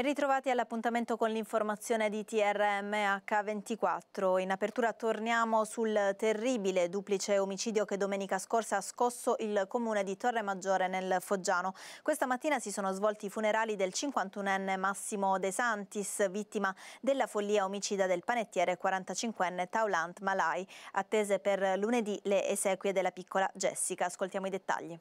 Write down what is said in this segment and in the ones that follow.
Ben ritrovati all'appuntamento con l'informazione di TRM H24. In apertura torniamo sul terribile duplice omicidio che domenica scorsa ha scosso il comune di Torre Maggiore nel Foggiano. Questa mattina si sono svolti i funerali del 51enne Massimo De Santis, vittima della follia omicida del panettiere 45enne Taulant Malai. Attese per lunedì le esequie della piccola Jessica. Ascoltiamo i dettagli.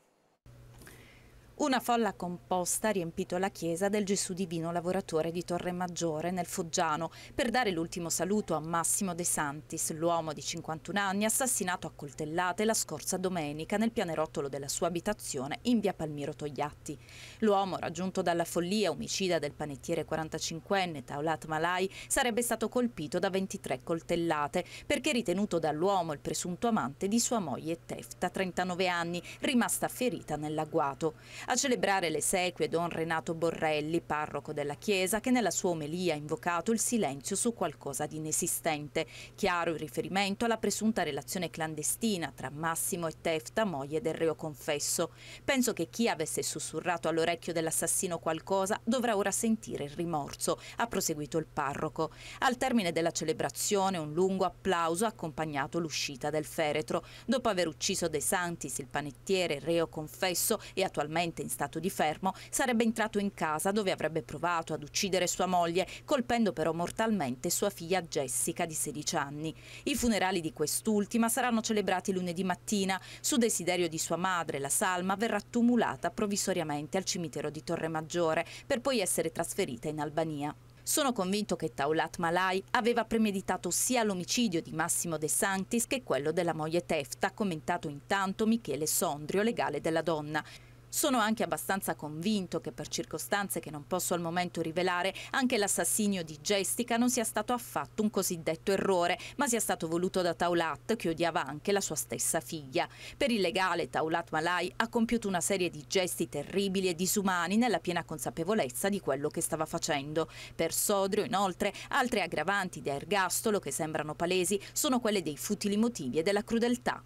Una folla composta ha riempito la chiesa del Gesù Divino Lavoratore di Torre Maggiore nel Foggiano per dare l'ultimo saluto a Massimo De Santis, l'uomo di 51 anni assassinato a coltellate la scorsa domenica nel pianerottolo della sua abitazione in via Palmiro Togliatti. L'uomo raggiunto dalla follia omicida del panettiere 45enne Taulat Malai sarebbe stato colpito da 23 coltellate perché ritenuto dall'uomo il presunto amante di sua moglie Tefta, 39 anni, rimasta ferita nell'agguato. A celebrare le sequie Don Renato Borrelli, parroco della Chiesa, che nella sua omelia ha invocato il silenzio su qualcosa di inesistente. Chiaro il riferimento alla presunta relazione clandestina tra Massimo e Tefta, moglie del reo confesso. Penso che chi avesse sussurrato all'orecchio dell'assassino qualcosa dovrà ora sentire il rimorso, ha proseguito il parroco. Al termine della celebrazione un lungo applauso ha accompagnato l'uscita del feretro. Dopo aver ucciso De Santis, il panettiere, reo confesso e attualmente detenuta in stato di fermo, sarebbe entrato in casa dove avrebbe provato ad uccidere sua moglie, colpendo però mortalmente sua figlia Jessica di 16 anni. I funerali di quest'ultima saranno celebrati lunedì mattina. Su desiderio di sua madre, la salma verrà tumulata provvisoriamente al cimitero di Torre Maggiore, per poi essere trasferita in Albania. Sono convinto che Taulat Malai aveva premeditato sia l'omicidio di Massimo De Santis che quello della moglie Tefta, commentato intanto Michele Sondrio, legale della donna. Sono anche abbastanza convinto che per circostanze che non posso al momento rivelare, anche l'assassinio di Jessica non sia stato affatto un cosiddetto errore, ma sia stato voluto da Taulat, che odiava anche la sua stessa figlia. Per il legale, Taulat Malai ha compiuto una serie di gesti terribili e disumani nella piena consapevolezza di quello che stava facendo. Per Sodrio, inoltre, altre aggravanti da ergastolo che sembrano palesi sono quelle dei futili motivi e della crudeltà.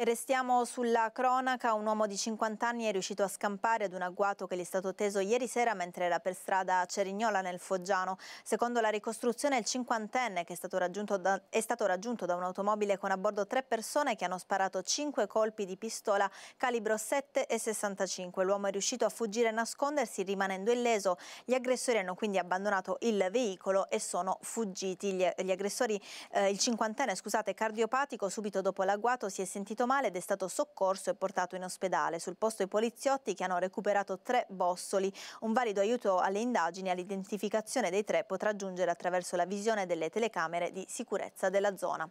E restiamo sulla cronaca, un uomo di 50 anni è riuscito a scampare ad un agguato che gli è stato teso ieri sera mentre era per strada a Cerignola nel Foggiano. Secondo la ricostruzione il cinquantenne che è stato, da, è stato raggiunto da un'automobile con a bordo tre persone che hanno sparato cinque colpi di pistola calibro 7 e 65. L'uomo è riuscito a fuggire e nascondersi rimanendo illeso. Gli aggressori hanno quindi abbandonato il veicolo e sono fuggiti. Gli, gli aggressori, eh, il cinquantenne scusate, cardiopatico subito dopo l'agguato si è sentito male ed è stato soccorso e portato in ospedale. Sul posto i poliziotti che hanno recuperato tre bossoli. Un valido aiuto alle indagini e all'identificazione dei tre potrà giungere attraverso la visione delle telecamere di sicurezza della zona.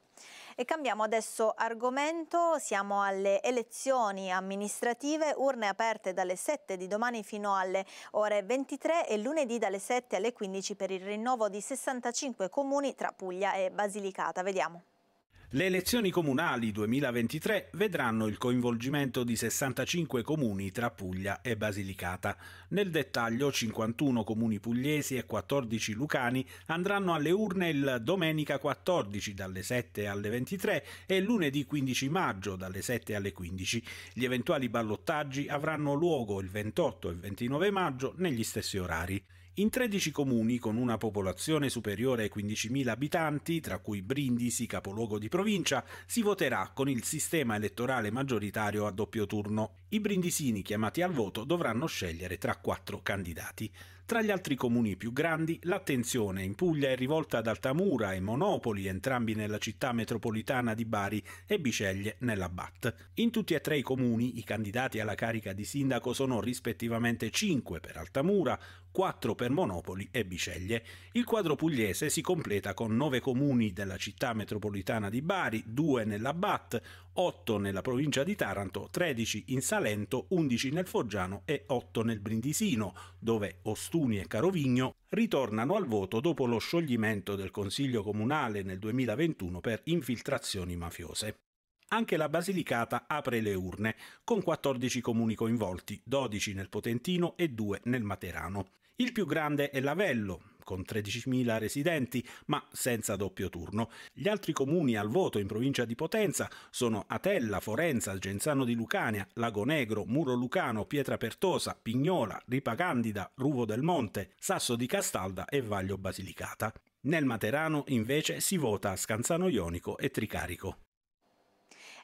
E cambiamo adesso argomento, siamo alle elezioni amministrative, urne aperte dalle 7 di domani fino alle ore 23 e lunedì dalle 7 alle 15 per il rinnovo di 65 comuni tra Puglia e Basilicata. Vediamo. Le elezioni comunali 2023 vedranno il coinvolgimento di 65 comuni tra Puglia e Basilicata. Nel dettaglio 51 comuni pugliesi e 14 lucani andranno alle urne il domenica 14 dalle 7 alle 23 e lunedì 15 maggio dalle 7 alle 15. Gli eventuali ballottaggi avranno luogo il 28 e 29 maggio negli stessi orari. In 13 comuni con una popolazione superiore ai 15.000 abitanti, tra cui Brindisi, capoluogo di provincia, si voterà con il sistema elettorale maggioritario a doppio turno. I brindisini chiamati al voto dovranno scegliere tra quattro candidati. Tra gli altri comuni più grandi, l'attenzione in Puglia è rivolta ad Altamura e Monopoli, entrambi nella città metropolitana di Bari, e Biceglie nella BAT. In tutti e tre i comuni i candidati alla carica di sindaco sono rispettivamente 5 per Altamura, 4 per Monopoli e Biceglie. Il quadro pugliese si completa con 9 comuni della città metropolitana di Bari, 2 nella BAT, 8 nella provincia di Taranto, 13 in Salento, 11 nel Foggiano e 8 nel Brindisino, dove Ostuni e Carovigno ritornano al voto dopo lo scioglimento del Consiglio Comunale nel 2021 per infiltrazioni mafiose. Anche la Basilicata apre le urne, con 14 comuni coinvolti, 12 nel Potentino e 2 nel Materano. Il più grande è Lavello, con 13.000 residenti, ma senza doppio turno. Gli altri comuni al voto in provincia di Potenza sono Atella, Forenza, Genzano di Lucania, Lagonegro, Muro Lucano, Pietra Pertosa, Pignola, Ripa Candida, Ruvo del Monte, Sasso di Castalda e Vaglio Basilicata. Nel Materano invece si vota a Scanzano Ionico e Tricarico.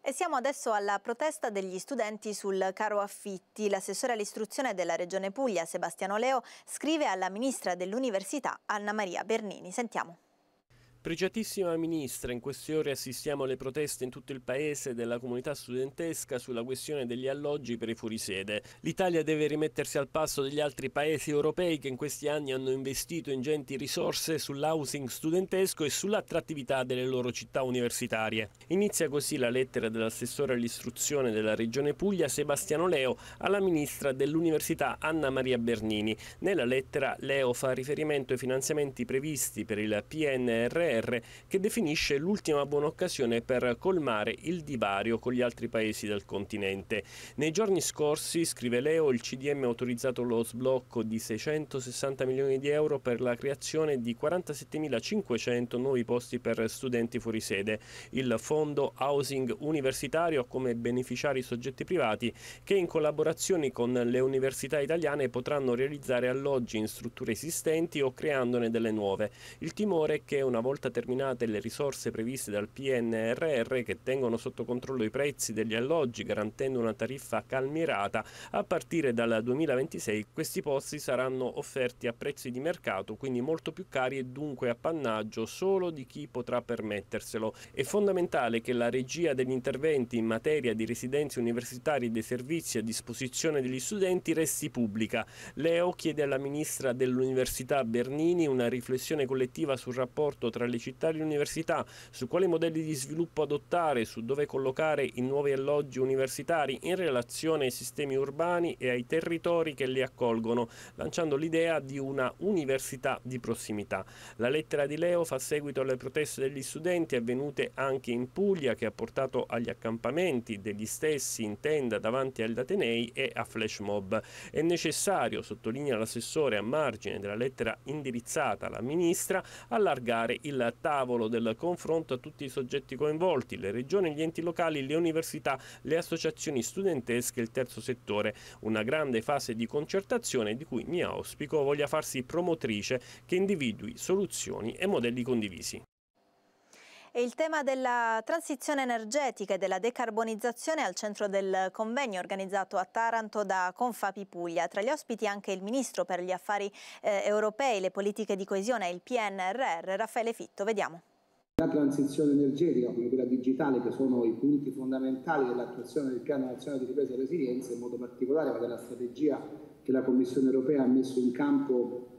E siamo adesso alla protesta degli studenti sul caro affitti. L'assessore all'istruzione della Regione Puglia, Sebastiano Leo, scrive alla ministra dell'Università, Anna Maria Bernini. Sentiamo. Pregiatissima Ministra, in queste ore assistiamo alle proteste in tutto il Paese della comunità studentesca sulla questione degli alloggi per i fuorisede. L'Italia deve rimettersi al passo degli altri paesi europei che in questi anni hanno investito ingenti risorse sull'housing studentesco e sull'attrattività delle loro città universitarie. Inizia così la lettera dell'assessore all'istruzione della Regione Puglia Sebastiano Leo alla Ministra dell'Università Anna Maria Bernini. Nella lettera Leo fa riferimento ai finanziamenti previsti per il PNRR PNR che definisce l'ultima buona occasione per colmare il divario con gli altri paesi del continente. Nei giorni scorsi, scrive Leo, il CDM ha autorizzato lo sblocco di 660 milioni di euro per la creazione di 47.500 nuovi posti per studenti fuori sede. Il fondo Housing Universitario ha come beneficiari soggetti privati che in collaborazione con le università italiane potranno realizzare alloggi in strutture esistenti o creandone delle nuove. Il timore è che una volta volta terminate le risorse previste dal PNRR che tengono sotto controllo i prezzi degli alloggi garantendo una tariffa calmirata, a partire dal 2026 questi posti saranno offerti a prezzi di mercato, quindi molto più cari e dunque appannaggio solo di chi potrà permetterselo. È fondamentale che la regia degli interventi in materia di residenze universitarie e dei servizi a disposizione degli studenti resti pubblica. Leo chiede alla Ministra dell'Università Bernini una riflessione collettiva sul rapporto tra le alle città e le università, su quali modelli di sviluppo adottare, su dove collocare i nuovi alloggi universitari in relazione ai sistemi urbani e ai territori che li accolgono, lanciando l'idea di una università di prossimità. La lettera di Leo fa seguito alle proteste degli studenti avvenute anche in Puglia che ha portato agli accampamenti degli stessi in tenda davanti agli Atenei e a flash mob. È necessario, sottolinea l'assessore a margine della lettera indirizzata alla ministra, allargare il tavolo del confronto a tutti i soggetti coinvolti, le regioni, gli enti locali, le università, le associazioni studentesche e il terzo settore. Una grande fase di concertazione di cui mi auspico voglia farsi promotrice che individui soluzioni e modelli condivisi e il tema della transizione energetica e della decarbonizzazione è al centro del convegno organizzato a Taranto da Confapi Puglia. Tra gli ospiti anche il Ministro per gli Affari eh, Europei, le politiche di coesione e il PNRR, Raffaele Fitto. Vediamo. La transizione energetica come quella digitale che sono i punti fondamentali dell'attuazione del piano nazionale di ripresa e resilienza, in modo particolare della strategia che la Commissione europea ha messo in campo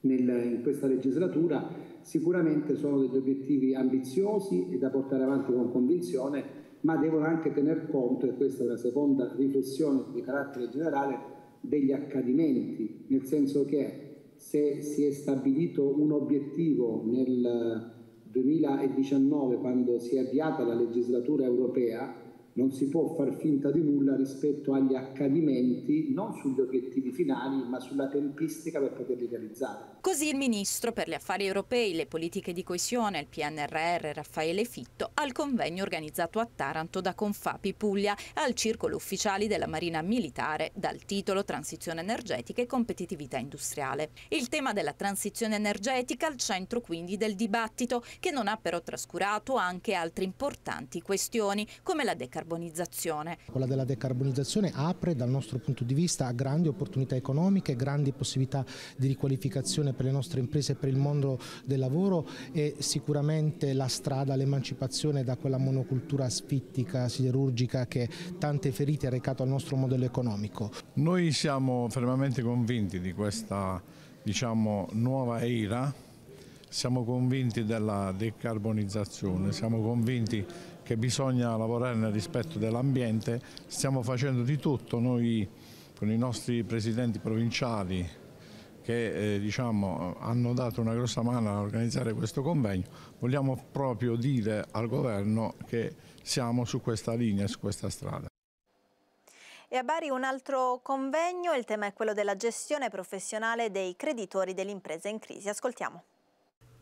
nel, in questa legislatura sicuramente sono degli obiettivi ambiziosi e da portare avanti con convinzione, ma devono anche tener conto, e questa è una seconda riflessione di carattere generale, degli accadimenti, nel senso che se si è stabilito un obiettivo nel 2019 quando si è avviata la legislatura europea, non si può far finta di nulla rispetto agli accadimenti, non sugli obiettivi finali, ma sulla tempistica per poterli realizzare. Così il ministro per gli affari europei, le politiche di coesione, il PNRR Raffaele Fitto al convegno organizzato a Taranto da Confapi Puglia al circolo ufficiali della Marina Militare dal titolo Transizione energetica e competitività industriale. Il tema della transizione energetica al centro quindi del dibattito che non ha però trascurato anche altre importanti questioni come la decarbonizzazione decarbonizzazione. Quella della decarbonizzazione apre dal nostro punto di vista a grandi opportunità economiche, grandi possibilità di riqualificazione per le nostre imprese e per il mondo del lavoro e sicuramente la strada l'emancipazione da quella monocultura asfittica, siderurgica che tante ferite ha recato al nostro modello economico. Noi siamo fermamente convinti di questa diciamo, nuova era siamo convinti della decarbonizzazione, siamo convinti che bisogna lavorare nel rispetto dell'ambiente, stiamo facendo di tutto noi con i nostri presidenti provinciali che eh, diciamo, hanno dato una grossa mano a organizzare questo convegno, vogliamo proprio dire al governo che siamo su questa linea, su questa strada. E a Bari un altro convegno, il tema è quello della gestione professionale dei creditori dell'impresa in crisi. Ascoltiamo.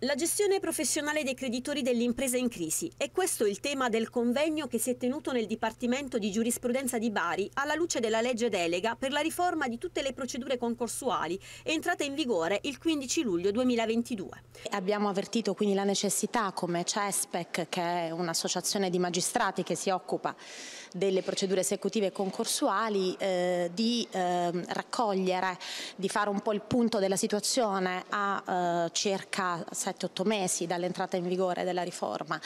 La gestione professionale dei creditori dell'impresa in crisi. E questo è il tema del convegno che si è tenuto nel Dipartimento di Giurisprudenza di Bari alla luce della legge delega per la riforma di tutte le procedure concorsuali entrata in vigore il 15 luglio 2022. Abbiamo avvertito quindi la necessità come CESPEC, che è un'associazione di magistrati che si occupa delle procedure esecutive e concorsuali eh, di eh, raccogliere, di fare un po' il punto della situazione a eh, circa 7-8 mesi dall'entrata in vigore della riforma.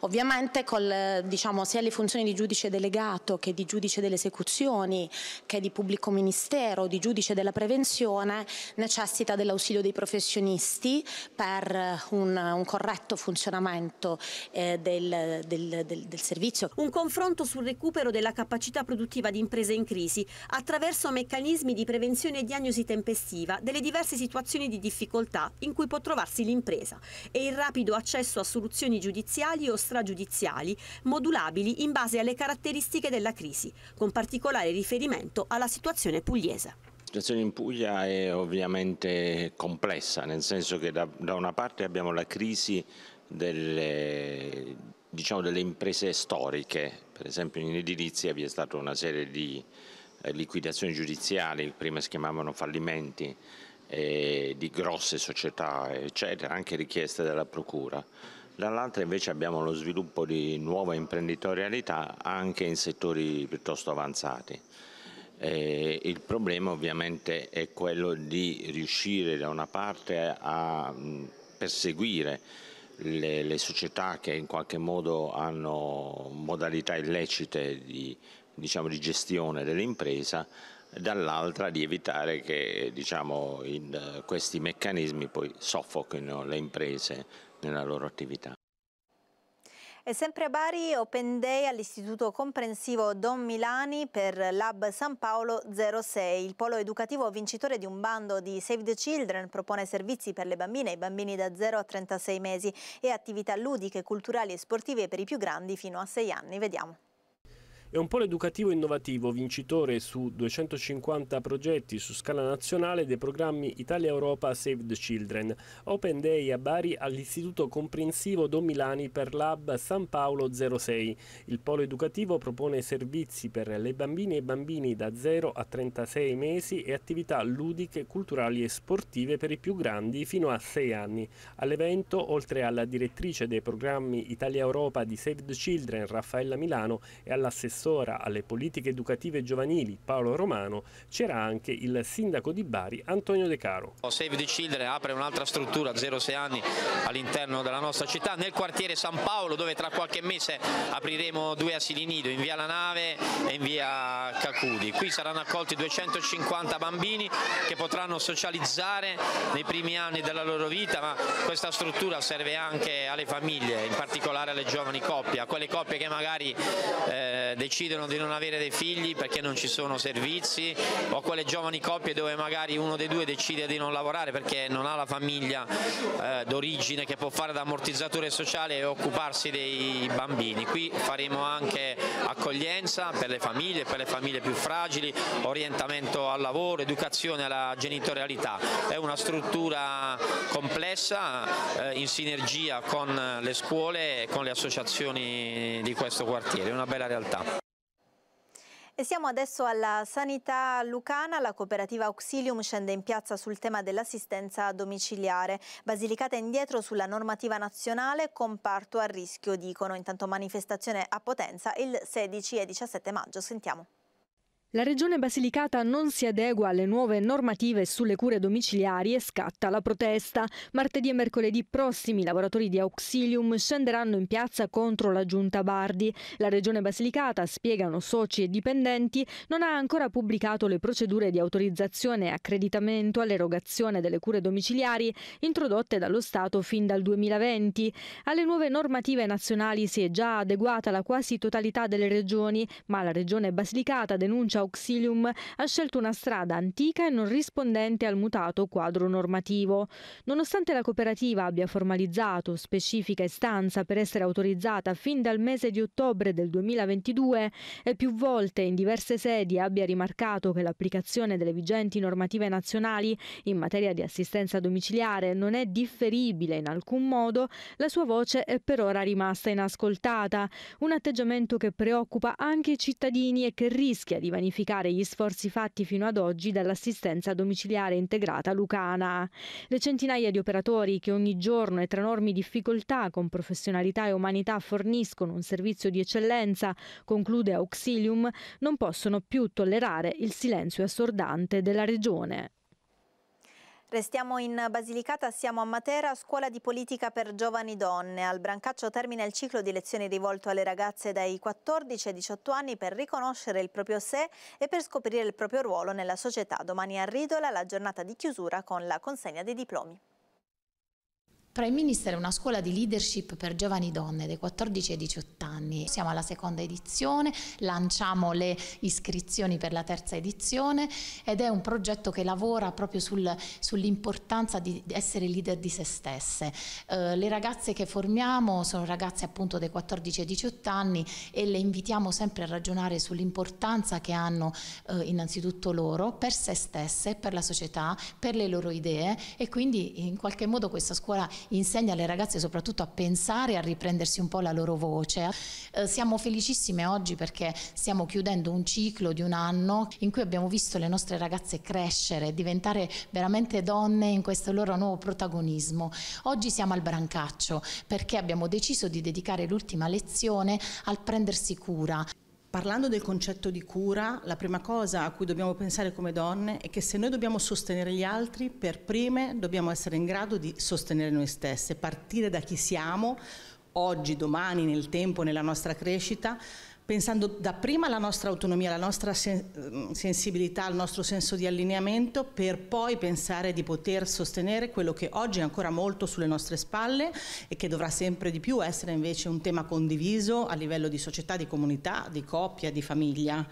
Ovviamente col, diciamo, sia le funzioni di giudice delegato che di giudice delle esecuzioni che di pubblico ministero, di giudice della prevenzione necessita dell'ausilio dei professionisti per eh, un, un corretto funzionamento eh, del, del, del, del, servizio. Un confronto sul recupero recupero della capacità produttiva di imprese in crisi attraverso meccanismi di prevenzione e diagnosi tempestiva delle diverse situazioni di difficoltà in cui può trovarsi l'impresa e il rapido accesso a soluzioni giudiziali o stragiudiziali modulabili in base alle caratteristiche della crisi, con particolare riferimento alla situazione pugliese. La situazione in Puglia è ovviamente complessa, nel senso che da, da una parte abbiamo la crisi delle diciamo, delle imprese storiche, per esempio in edilizia vi è stata una serie di eh, liquidazioni giudiziali, prima si chiamavano fallimenti, eh, di grosse società, eccetera, anche richieste della Procura. Dall'altra invece abbiamo lo sviluppo di nuova imprenditorialità anche in settori piuttosto avanzati. Eh, il problema ovviamente è quello di riuscire da una parte a mh, perseguire le, le, società che in qualche modo hanno modalità illecite di, diciamo, di gestione dell'impresa dall'altra di evitare che diciamo, in, questi meccanismi poi soffochino le imprese nella loro attività. E sempre a Bari, Open Day all'Istituto Comprensivo Don Milani per Lab San Paolo 06. Il polo educativo vincitore di un bando di Save the Children propone servizi per le bambine e i bambini da 0 a 36 mesi e attività ludiche, culturali e sportive per i più grandi fino a 6 anni. Vediamo. È un polo educativo innovativo, vincitore su 250 progetti su scala nazionale dei programmi Italia-Europa Save the Children, Open Day a Bari all'Istituto Comprensivo Don Milani per l'Hub San Paolo 06. Il polo educativo propone servizi per le bambine e bambini da 0 a 36 mesi e attività ludiche, culturali e sportive per i più grandi fino a 6 anni. All'evento, oltre alla direttrice dei programmi Italia-Europa di Save the Children, Raffaella Milano, e all'assessore assessora alle politiche educative giovanili Paolo Romano c'era anche il sindaco di Bari Antonio De Caro. Save the Children apre un'altra struttura a 06 anni all'interno della nostra città nel quartiere San Paolo dove tra qualche mese apriremo due asili nido in via La Nave e in via Cacudi. Qui saranno accolti 250 bambini che potranno socializzare nei primi anni della loro vita ma questa struttura serve anche alle famiglie in particolare alle giovani coppie, a quelle coppie che magari eh, decidono di non avere dei figli perché non ci sono servizi o quelle giovani coppie dove magari uno dei due decide di non lavorare perché non ha la famiglia eh, d'origine che può fare da ammortizzatore sociale e occuparsi dei bambini. Qui faremo anche accoglienza per le famiglie, per le famiglie più fragili, orientamento al lavoro, educazione alla genitorialità. È una struttura complessa eh, in sinergia con le scuole e con le associazioni di questo quartiere, è una bella realtà. E siamo adesso alla Sanità Lucana, la cooperativa Auxilium scende in piazza sul tema dell'assistenza domiciliare. Basilicata indietro sulla normativa nazionale, comparto a rischio, dicono. Intanto manifestazione a Potenza il 16 e 17 maggio. Sentiamo. La regione Basilicata non si adegua alle nuove normative sulle cure domiciliari e scatta la protesta. Martedì e mercoledì prossimi i lavoratori di Auxilium scenderanno in piazza contro la giunta Bardi. La regione Basilicata, spiegano soci e dipendenti, non ha ancora pubblicato le procedure di autorizzazione e accreditamento all'erogazione delle cure domiciliari introdotte dallo Stato fin dal 2020. Alle nuove normative nazionali si è già adeguata la quasi totalità delle regioni, ma la regione Basilicata denuncia provincia Auxilium ha scelto una strada antica e non rispondente al mutato quadro normativo. Nonostante la cooperativa abbia formalizzato specifica istanza per essere autorizzata fin dal mese di ottobre del 2022 e più volte in diverse sedi abbia rimarcato che l'applicazione delle vigenti normative nazionali in materia di assistenza domiciliare non è differibile in alcun modo, la sua voce è per ora rimasta inascoltata, un atteggiamento che preoccupa anche i cittadini e che rischia di vanificare vanificare gli sforzi fatti fino ad oggi dall'assistenza domiciliare integrata lucana. Le centinaia di operatori che ogni giorno e tra enormi difficoltà, con professionalità e umanità, forniscono un servizio di eccellenza, conclude Auxilium, non possono più tollerare il silenzio assordante della Regione. Restiamo in Basilicata, siamo a Matera, scuola di politica per giovani donne. Al Brancaccio termina il ciclo di lezioni rivolto alle ragazze dai 14 ai 18 anni per riconoscere il proprio sé e per scoprire il proprio ruolo nella società. Domani a Ridola la giornata di chiusura con la consegna dei diplomi. Prime Minister è una scuola di leadership per giovani donne dai 14 ai 18 anni. Siamo alla seconda edizione, lanciamo le iscrizioni per la terza edizione ed è un progetto che lavora proprio sul, sull'importanza di essere leader di se stesse. Eh, le ragazze che formiamo sono ragazze appunto dai 14 ai 18 anni e le invitiamo sempre a ragionare sull'importanza che hanno eh, innanzitutto loro per se stesse, per la società, per le loro idee e quindi in qualche modo questa scuola insegna alle ragazze soprattutto a pensare, e a riprendersi un po' la loro voce. Eh, siamo felicissime oggi perché stiamo chiudendo un ciclo di un anno in cui abbiamo visto le nostre ragazze crescere, diventare veramente donne in questo loro nuovo protagonismo. Oggi siamo al brancaccio perché abbiamo deciso di dedicare l'ultima lezione al prendersi cura. Parlando del concetto di cura, la prima cosa a cui dobbiamo pensare come donne è che se noi dobbiamo sostenere gli altri, per prime dobbiamo essere in grado di sostenere noi stesse, partire da chi siamo, oggi, domani, nel tempo, nella nostra crescita, pensando dapprima alla nostra autonomia, alla nostra sen mm, sensibilità, al nostro senso di allineamento, per poi pensare di poter sostenere quello che oggi è ancora molto sulle nostre spalle e che dovrà sempre di più essere invece un tema condiviso a livello di società, di comunità, di coppia, di famiglia.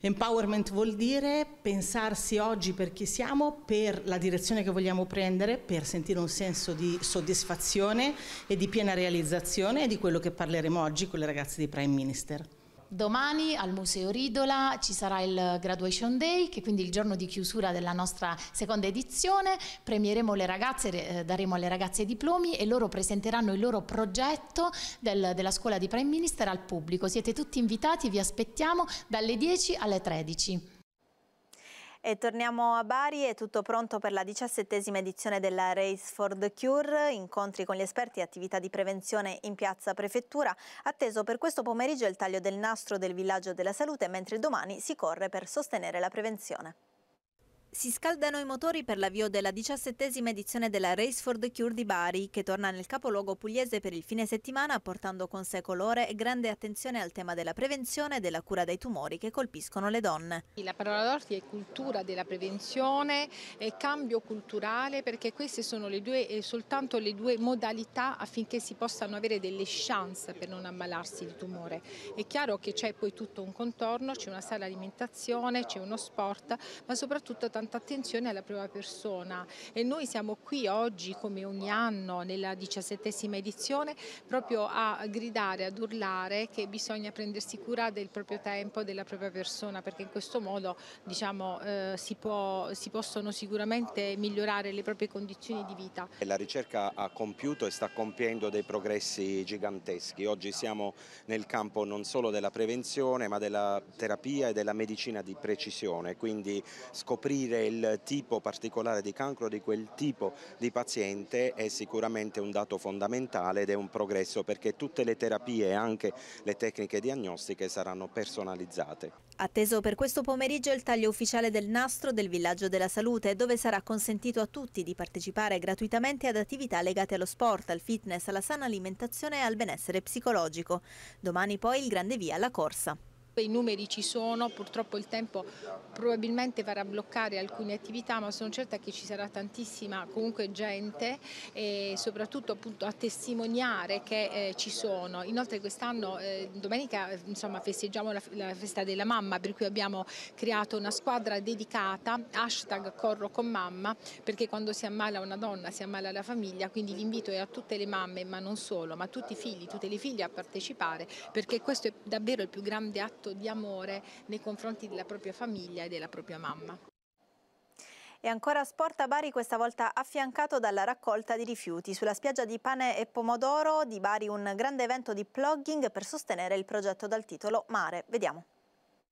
Empowerment vuol dire pensarsi oggi per chi siamo, per la direzione che vogliamo prendere, per sentire un senso di soddisfazione e di piena realizzazione di quello che parleremo oggi con le ragazze di Prime Minister. Domani al Museo Ridola ci sarà il Graduation Day, che è quindi il giorno di chiusura della nostra seconda edizione. Premieremo le ragazze, eh, daremo alle ragazze i diplomi e loro presenteranno il loro progetto del, della scuola di Prime Minister al pubblico. Siete tutti invitati, vi aspettiamo dalle 10 alle 13. E torniamo a Bari, è tutto pronto per la diciassettesima edizione della Race for the Cure, incontri con gli esperti e attività di prevenzione in piazza Prefettura, atteso per questo pomeriggio il taglio del nastro del villaggio della salute, mentre domani si corre per sostenere la prevenzione. Si scaldano i motori per l'avvio della diciassettesima edizione della Race for the Cure di Bari, che torna nel capoluogo pugliese per il fine settimana portando con sé colore e grande attenzione al tema della prevenzione e della cura dei tumori che colpiscono le donne. La parola d'ordine è cultura della prevenzione e cambio culturale perché queste sono le due, eh, soltanto le due modalità affinché si possano avere delle chance per non ammalarsi di tumore. È chiaro che c'è poi tutto un contorno, c'è una sala alimentazione, c'è uno sport, ma soprattutto tante tanta attenzione alla prima persona e noi siamo qui oggi come ogni anno nella diciassettesima edizione proprio a gridare, ad urlare che bisogna prendersi cura del proprio tempo, della propria persona perché in questo modo diciamo, eh, si, può, si, possono sicuramente migliorare le proprie condizioni di vita. La ricerca ha compiuto e sta compiendo dei progressi giganteschi, oggi siamo nel campo non solo della prevenzione ma della terapia e della medicina di precisione, quindi scoprire scoprire il tipo particolare di cancro di quel tipo di paziente è sicuramente un dato fondamentale ed è un progresso perché tutte le terapie e anche le tecniche diagnostiche saranno personalizzate. Atteso per questo pomeriggio il taglio ufficiale del nastro del Villaggio della Salute dove sarà consentito a tutti di partecipare gratuitamente ad attività legate allo sport, al fitness, alla sana alimentazione e al benessere psicologico. Domani poi il grande via alla corsa. I numeri ci sono, purtroppo il tempo probabilmente farà bloccare alcune attività, ma sono certa che ci sarà tantissima comunque gente e soprattutto appunto a testimoniare che eh, ci sono. Inoltre quest'anno eh, domenica insomma, festeggiamo la, la, festa della mamma, per cui abbiamo creato una squadra dedicata, hashtag corro con mamma, perché quando si ammala una donna si ammala la famiglia, quindi l'invito è a tutte le mamme, ma non solo, ma a tutti i figli, tutte le figlie a partecipare, perché questo è davvero il più grande atto atto di amore nei confronti della propria famiglia e della propria mamma. E ancora sport a Bari, questa volta affiancato dalla raccolta di rifiuti. Sulla spiaggia di Pane e Pomodoro di Bari un grande evento di plugging per sostenere il progetto dal titolo Mare. Vediamo.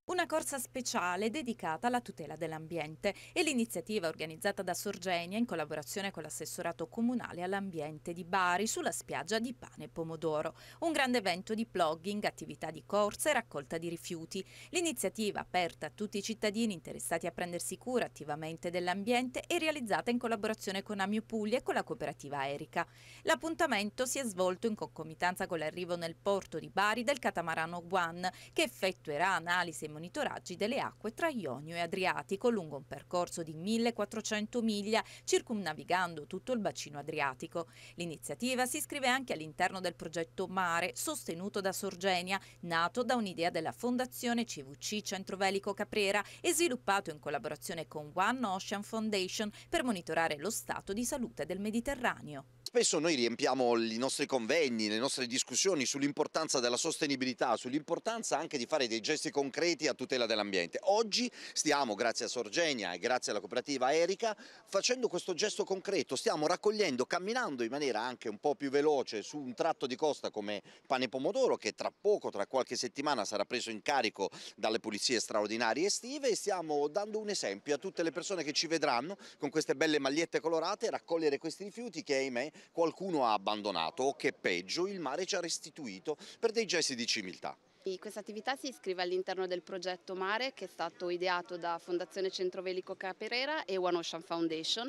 Una corsa speciale dedicata alla tutela dell'ambiente e l'iniziativa organizzata da Sorgenia in collaborazione con l'assessorato comunale all'ambiente di Bari sulla spiaggia di Pane e Pomodoro. Un grande evento di plugging, attività di corsa e raccolta di rifiuti. L'iniziativa aperta a tutti i cittadini interessati a prendersi cura attivamente dell'ambiente è realizzata in collaborazione con Amio Puglia e con la cooperativa Erika. L'appuntamento si è svolto in concomitanza con l'arrivo nel porto di Bari del catamarano One che effettuerà analisi e monitoraggi delle acque tra Ionio e Adriatico lungo un percorso di 1400 miglia, circumnavigando tutto il bacino adriatico. L'iniziativa si iscrive anche all'interno del progetto Mare, sostenuto da Sorgenia, nato da un'idea della Fondazione CVC Centrovelico Caprera e sviluppato in collaborazione con One Ocean Foundation per monitorare lo stato di salute del Mediterraneo. Spesso noi riempiamo i nostri convegni, le nostre discussioni sull'importanza della sostenibilità, sull'importanza anche di fare dei gesti concreti a tutela dell'ambiente. Oggi stiamo, grazie a Sorgenia e grazie alla cooperativa Erika, facendo questo gesto concreto, stiamo raccogliendo, camminando in maniera anche un po' più veloce su un tratto di costa come Pane Pomodoro che tra poco, tra qualche settimana sarà preso in carico dalle pulizie straordinarie estive e stiamo dando un esempio a tutte le persone che ci vedranno con queste belle magliette colorate raccogliere questi rifiuti che ahimè qualcuno ha abbandonato o che peggio il mare ci ha restituito per dei gesti di civiltà. Questa attività si iscrive all'interno del progetto Mare che è stato ideato da Fondazione Centrovelico Caperera e One Ocean Foundation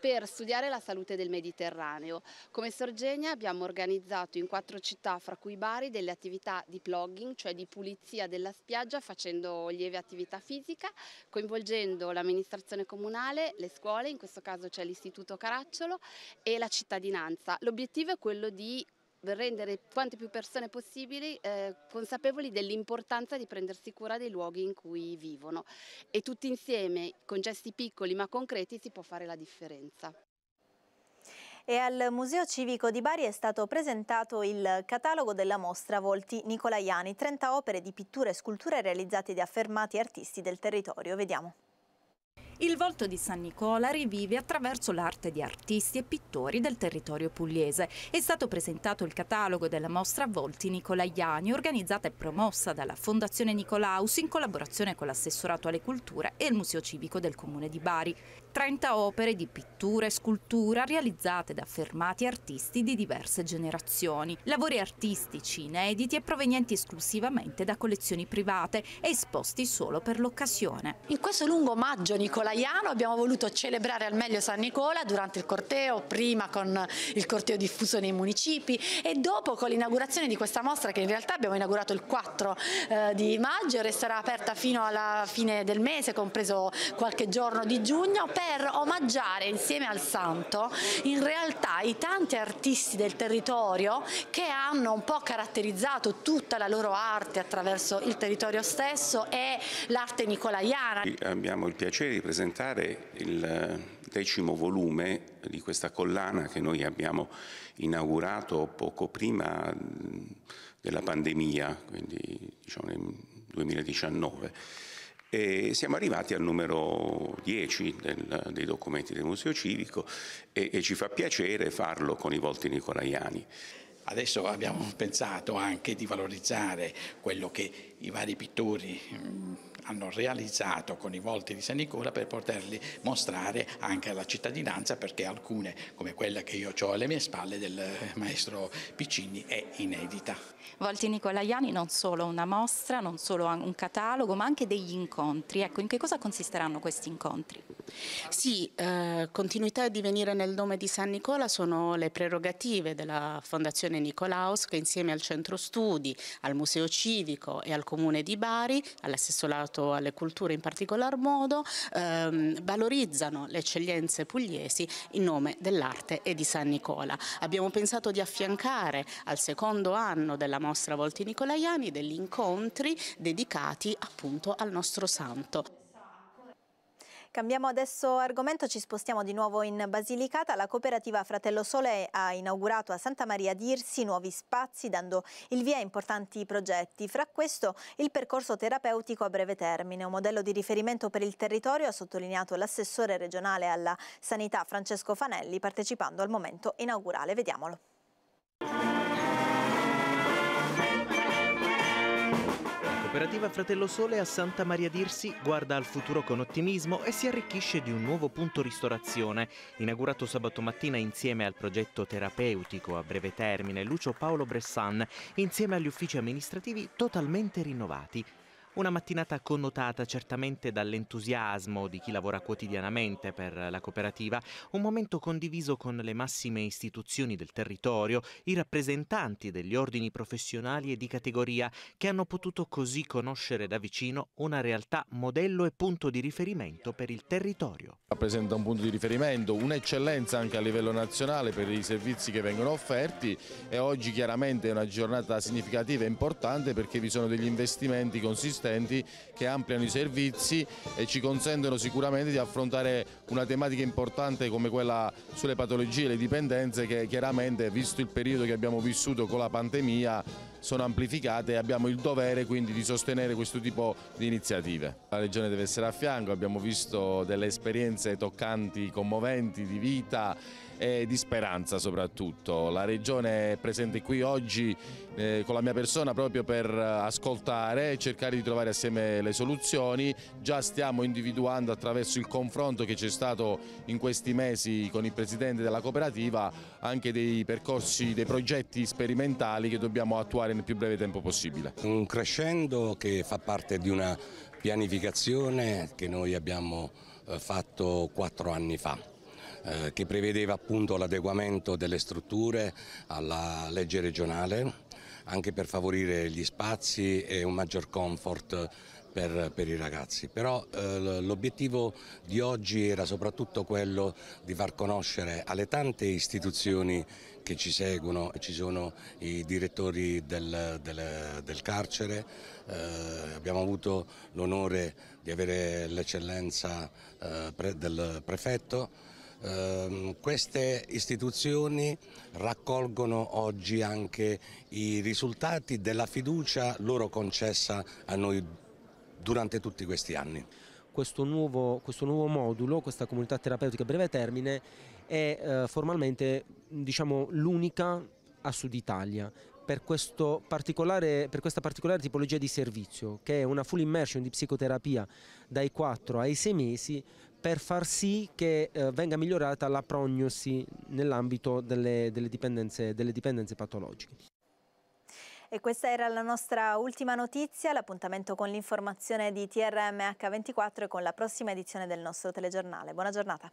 per studiare la salute del Mediterraneo. Come Sorgenia abbiamo organizzato in quattro città, fra cui Bari, delle attività di plugging, cioè di pulizia della spiaggia facendo lieve attività fisica, coinvolgendo l'amministrazione comunale, le scuole, in questo caso c'è l'Istituto Caracciolo, e la cittadinanza. L'obiettivo è quello di per rendere quante più persone possibili eh, consapevoli dell'importanza di prendersi cura dei luoghi in cui vivono e tutti insieme, con gesti piccoli ma concreti, si può fare la differenza. E al Museo Civico di Bari è stato presentato il catalogo della mostra Volti Nicolaiani, 30 opere di pitture e sculture realizzate da affermati artisti del territorio. Vediamo. Il volto di San Nicola rivive attraverso l'arte di artisti e pittori del territorio pugliese. È stato presentato il catalogo della mostra Volti Nicolaiani, organizzata e promossa dalla Fondazione Nicolaus in collaborazione con l'assessorato alle culture e il Museo Civico del Comune di Bari. 30 opere di pittura e scultura realizzate da affermati artisti di diverse generazioni, lavori artistici inediti e provenienti esclusivamente da collezioni private esposti solo per l'occasione. In questo lungo maggio nicolaiano abbiamo voluto celebrare al meglio San Nicola durante il corteo, prima con il corteo diffuso nei municipi e dopo con l'inaugurazione di questa mostra che in realtà abbiamo inaugurato il 4 eh, di maggio e resterà aperta fino alla fine del mese, compreso qualche giorno di giugno per omaggiare insieme al santo in realtà i tanti artisti del territorio che hanno un po' caratterizzato tutta la loro arte attraverso il territorio stesso e l'arte nicolaiana. Abbiamo il piacere di presentare il eh, decimo volume di questa collana che noi abbiamo inaugurato poco prima mm, della pandemia, quindi diciamo nel 2019. E siamo arrivati al numero 10 del, dei documenti del Museo Civico e, e ci fa piacere farlo con i volti nicolaiani. Adesso abbiamo pensato anche di valorizzare quello che i vari pittori mm, hanno realizzato con i volti di San Nicola per poterli mostrare anche alla cittadinanza perché alcune, come quella che io ho alle mie spalle del maestro Piccini, è inedita. Volti nicolaiani non solo una mostra, non solo un catalogo, ma anche degli incontri. Ecco, in che cosa consisteranno questi incontri? Sì, eh, continuità di venire nel nome di San Nicola sono le prerogative della Fondazione Nicolaus che insieme al Centro Studi, al Museo Civico e al Comune di Bari, all'assessorato legato alle culture in particolar modo, ehm, valorizzano le eccellenze pugliesi in nome dell'arte e di San Nicola. Abbiamo pensato di affiancare al secondo anno della mostra Volti Nicolaiani degli incontri dedicati appunto al nostro santo. Cambiamo adesso argomento, ci spostiamo di nuovo in Basilicata. La cooperativa Fratello Sole ha inaugurato a Santa Maria d'Irsi nuovi spazi dando il via a importanti progetti. Fra questo il percorso terapeutico a breve termine, un modello di riferimento per il territorio, ha sottolineato l'assessore regionale alla sanità Francesco Fanelli partecipando al momento inaugurale. Vediamolo. Cooperativa Fratello Sole a Santa Maria d'Irsi guarda al futuro con ottimismo e si arricchisce di un nuovo punto ristorazione, inaugurato sabato mattina insieme al progetto terapeutico a breve termine Lucio Paolo Bressan, insieme agli uffici amministrativi totalmente rinnovati. Una mattinata connotata certamente dall'entusiasmo di chi lavora quotidianamente per la cooperativa, un momento condiviso con le massime istituzioni del territorio, i rappresentanti degli ordini professionali e di categoria che hanno potuto così conoscere da vicino una realtà modello e punto di riferimento per il territorio. Rappresenta un punto di riferimento, un'eccellenza anche a livello nazionale per i servizi che vengono offerti e oggi chiaramente è una giornata significativa e importante perché vi sono degli investimenti consistenti esistenti che ampliano i servizi e ci consentono sicuramente di affrontare una tematica importante come quella sulle patologie e le dipendenze che chiaramente visto il periodo che abbiamo vissuto con la pandemia sono amplificate e abbiamo il dovere quindi di sostenere questo tipo di iniziative. La Regione deve essere a fianco, abbiamo visto delle esperienze toccanti, commoventi di vita e di speranza soprattutto. La Regione è presente qui oggi eh, con la mia persona proprio per ascoltare e cercare di trovare assieme le soluzioni, già stiamo individuando attraverso il confronto che c'è stato in questi mesi con il Presidente della cooperativa anche dei percorsi, dei progetti sperimentali che dobbiamo attuare nel più breve tempo possibile. Un crescendo che fa parte di una pianificazione che noi abbiamo eh, fatto quattro anni fa eh, che prevedeva appunto l'adeguamento delle strutture alla legge regionale anche per favorire gli spazi e un maggior comfort per, per, i ragazzi, però eh, l'obiettivo di oggi era soprattutto quello di far conoscere alle tante istituzioni che ci seguono, ci sono i direttori del, del, del carcere, eh, abbiamo avuto l'onore di avere l'eccellenza eh, pre, del prefetto, eh, queste istituzioni raccolgono oggi anche i risultati della fiducia loro concessa a noi durante tutti questi anni. Questo nuovo, questo nuovo, modulo, questa comunità terapeutica a breve termine, è eh, formalmente diciamo, l'unica a Sud Italia per, per, questa particolare tipologia di servizio, che è una full immersion di psicoterapia dai 4 ai 6 mesi per far sì che eh, venga migliorata la prognosi nell'ambito delle, delle, dipendenze, delle dipendenze patologiche. E questa era la nostra ultima notizia, l'appuntamento con l'informazione di TRMH24 e con la prossima edizione del nostro telegiornale. Buona giornata.